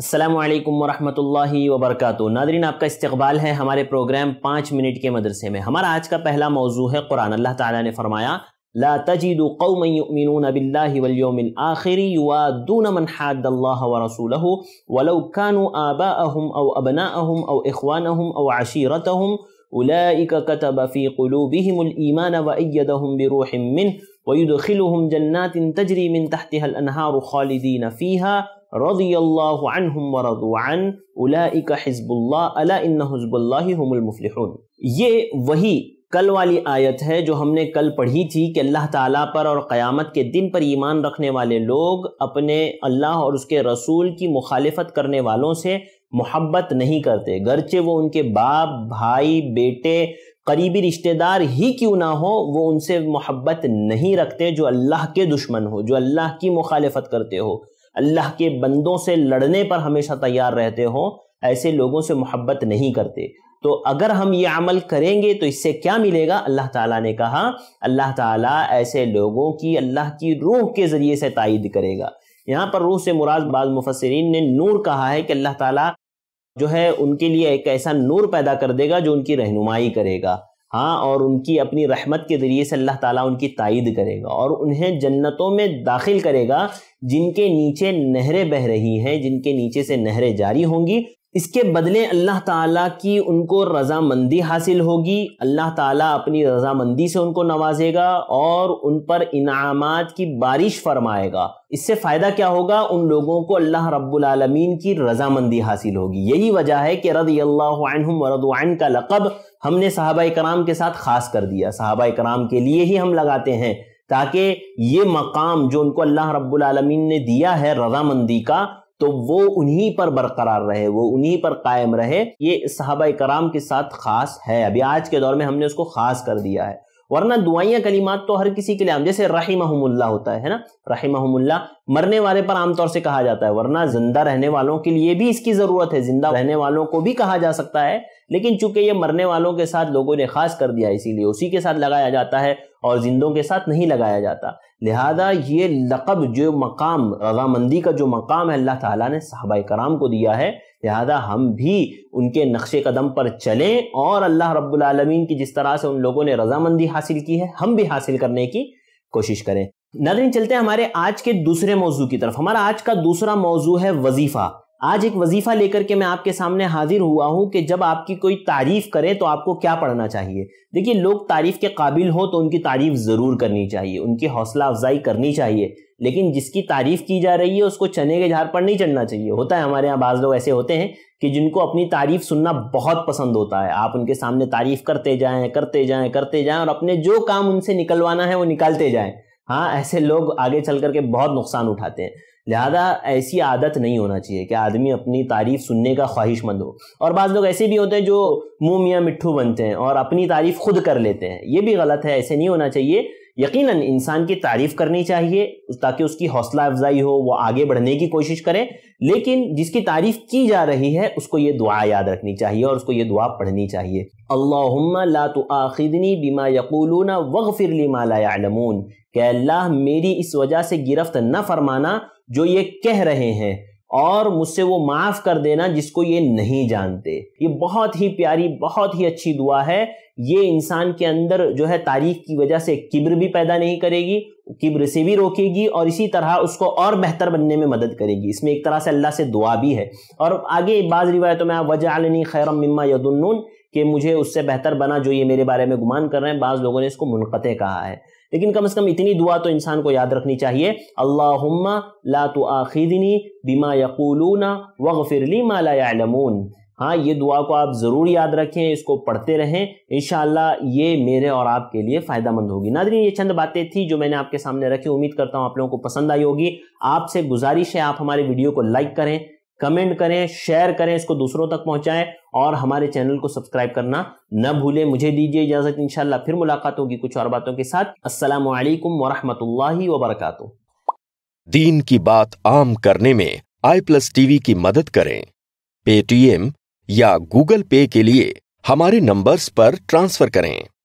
अल्लाम वरम्ह वबरकत नादरीन आपका इस्तकबाल है हमारे प्रोग्राम पाँच मिनट के मदरसे में हमारा आज का पहला मौजू है कुरान अल्लाह ताला ने फरमाया ला तजिद कौमिन अबिल्लामिन आखिरी रसूल वलौकान आबा अहम अव अबना अहम अव इखवान अहम अव आशीरत अहम उलाबफ़ी क़लूबिमईमान वदम बिरोमिन वयुदखिलहम जन्नात तजरी मिन तहतल अनहार खालिदीन फ़ीहा हिजबुल्लाफलिहून ये वही कल वाली आयत है जो हमने कल पढ़ी थी कि अल्लाह ताला पर और क़यामत के दिन पर ईमान रखने वाले लोग अपने अल्लाह और उसके रसूल की मुखालफत करने वालों से मोहब्बत नहीं करते गरचे वो उनके बाप भाई बेटे करीबी रिश्तेदार ही क्यों ना हो वो उनसे मोहब्बत नहीं रखते जो अल्लाह के दुश्मन हो जो अल्लाह की मुखालफत करते हो अल्लाह के बंदों से लड़ने पर हमेशा तैयार रहते हो ऐसे लोगों से मोहब्बत नहीं करते तो अगर हम ये अमल करेंगे तो इससे क्या मिलेगा अल्लाह ताला ने कहा अल्लाह ताला ऐसे लोगों की अल्लाह की रूह के ज़रिए से तायद करेगा यहाँ पर रूह से मुराद बाद मुफसरीन ने नूर कहा है कि अल्लाह ताला जो है उनके लिए एक ऐसा नूर पैदा कर देगा जो उनकी रहनुमाई करेगा हाँ और उनकी अपनी रहमत के ज़रिए से अल्लाह ताला उनकी तायद करेगा और उन्हें जन्नतों में दाखिल करेगा जिनके नीचे नहरें बह रही हैं जिनके नीचे से नहरें जारी होंगी इसके बदले अल्लाह ताला की उनको रज़ामंदी हासिल होगी अल्लाह ताला अपनी रज़ामंदी से उनको नवाजेगा और उन पर इनाम की बारिश फरमाएगा इससे फ़ायदा क्या होगा उन लोगों को अल्लाह रब्बुल की रज़ामंदी हासिल होगी यही वजह है कि रदी अल्लाह का लक़ब हमने साहबा कराम के साथ खास कर दिया साहबा कराम के लिए ही हम लगाते हैं ताकि ये मकाम जो उनको अल्लाह रब्बुल रबालमीन ने दिया है रजामंदी का तो वो उन्हीं पर बरकरार रहे वो उन्हीं पर कायम रहे ये साहबा कराम के साथ खास है अभी आज के दौर में हमने उसको खास कर दिया है वरना दुआइयाँ कलीमात तो हर किसी के लिए आम जैसे महमुल्ला होता है ना रही महमुल्ला मरने वाले पर आमतौर से कहा जाता है वरना जिंदा रहने वालों के लिए भी इसकी ज़रूरत है जिंदा रहने वालों को भी कहा जा सकता है लेकिन चूंकि ये मरने वालों के साथ लोगों ने खास कर दिया इसीलिए उसी के साथ लगाया जाता है और जिंदों के साथ नहीं लगाया जाता लिहाजा ये लकब जो मकाम रजामंदी का जो मकाम है अल्लाह तहबा कराम को दिया है लिहाजा हम भी उनके नक्श कदम पर चलें और अल्लाह रब्लमीन की जिस तरह से उन लोगों ने रजामंदी हासिल की है हम भी हासिल करने की कोशिश करें नजरिन चलते हैं हमारे आज के दूसरे मौजू की तरफ हमारा आज का दूसरा मौजू है वजीफ़ा आज एक वजीफा लेकर के मैं आपके सामने हाजिर हुआ हूं कि जब आपकी कोई तारीफ करे तो आपको क्या पढ़ना चाहिए देखिए लोग तारीफ के काबिल हो तो उनकी तारीफ ज़रूर करनी चाहिए उनकी हौसला अफजाई करनी चाहिए लेकिन जिसकी तारीफ की जा रही है उसको चने के झाड़ पर नहीं चढ़ना चाहिए होता है हमारे यहाँ बाज़ लोग ऐसे होते हैं कि जिनको अपनी तारीफ सुनना बहुत पसंद होता है आप उनके सामने तारीफ करते जाएं करते जाएं करते जाएं और अपने जो काम उनसे निकलवाना है वो निकालते जाएं हाँ ऐसे लोग आगे चल करके बहुत नुकसान उठाते हैं लिहाजा ऐसी आदत नहीं होना चाहिए कि आदमी अपनी तारीफ सुनने का ख्वाहिशमंद हो और बाज़ लोग ऐसे भी होते हैं जो मुँह मियाँ मिट्ठू बनते हैं और अपनी तारीफ खुद कर लेते हैं ये भी गलत है ऐसे नहीं होना चाहिए यकीन इंसान की तारीफ करनी चाहिए ताकि उसकी हौसला अफजाई हो वो आगे बढ़ने की कोशिश करे लेकिन जिसकी तारीफ की जा रही है उसको ये दुआ याद रखनी चाहिए और उसको ये दुआ पढ़नी चाहिए अल्लाह बीमा यकूलून वग मालामून के अल्लाह मेरी इस वजह से गिरफ्त न फरमाना जो ये कह रहे हैं और मुझसे वो माफ कर देना जिसको ये नहीं जानते ये बहुत ही प्यारी बहुत ही अच्छी दुआ है ये इंसान के अंदर जो है तारीख की वजह से किब्र भी पैदा नहीं करेगी किब्र से भी रोकेगी और इसी तरह उसको और बेहतर बनने में मदद करेगी इसमें एक तरह से अल्लाह से दुआ भी है और आगे बाज़ रिवायतों में आप वजह आलनी खैर मम्मा यदुन्नून के मुझे उससे बेहतर बना जो ये मेरे बारे में गुमान कर रहे हैं बाज़ लोगों ने इसको मुनक़ कहा है लेकिन कम से कम इतनी दुआ तो इंसान को याद रखनी चाहिए अल्लाह ला तो आखिदनी बीमा यकूलूना वग फिरली मालामून हाँ ये दुआ को आप ज़रूर याद रखें इसको पढ़ते रहें इन ये मेरे और आपके लिए फ़ायदा मंद होगी नादरी ये चंद बातें थी जो मैंने आपके सामने रखी उम्मीद करता हूँ आप लोगों को पसंद आई होगी आपसे गुजारिश है आप हमारे वीडियो को लाइक करें कमेंट करें शेयर करें इसको दूसरों तक पहुंचाएं और हमारे चैनल को सब्सक्राइब करना न भूलें मुझे दीजिए इजाजत इंशाल्लाह फिर मुलाकात होगी कुछ और बातों के साथ अस्सलाम वालेकुम वरहमतुल्लाहि वबरकातुहू दीन की बात आम करने में आई प्लस टीवी की मदद करें पेटीएम या गूगल पे के लिए हमारे नंबर्स पर ट्रांसफर करें